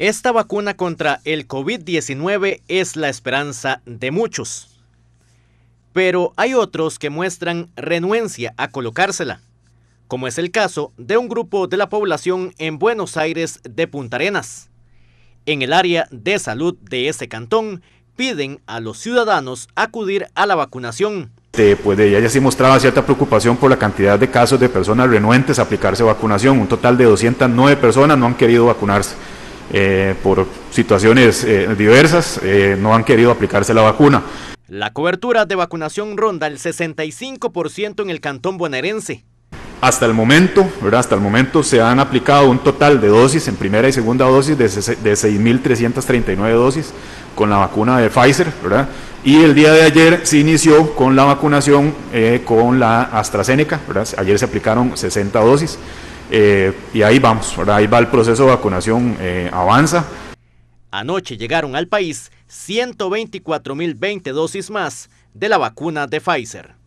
Esta vacuna contra el COVID-19 es la esperanza de muchos. Pero hay otros que muestran renuencia a colocársela, como es el caso de un grupo de la población en Buenos Aires de Punta Arenas. En el área de salud de ese cantón piden a los ciudadanos acudir a la vacunación. Después este, de ella ya sí mostraba cierta preocupación por la cantidad de casos de personas renuentes a aplicarse vacunación. Un total de 209 personas no han querido vacunarse. Eh, por situaciones eh, diversas, eh, no han querido aplicarse la vacuna. La cobertura de vacunación ronda el 65% en el cantón bonaerense. Hasta el momento, ¿verdad? Hasta el momento se han aplicado un total de dosis en primera y segunda dosis de, de 6.339 dosis con la vacuna de Pfizer, ¿verdad? Y el día de ayer se inició con la vacunación con la AstraZeneca, ¿verdad? Ayer se aplicaron 60 dosis. Eh, y ahí vamos, ahí va el proceso de vacunación, eh, avanza. Anoche llegaron al país 124.020 dosis más de la vacuna de Pfizer.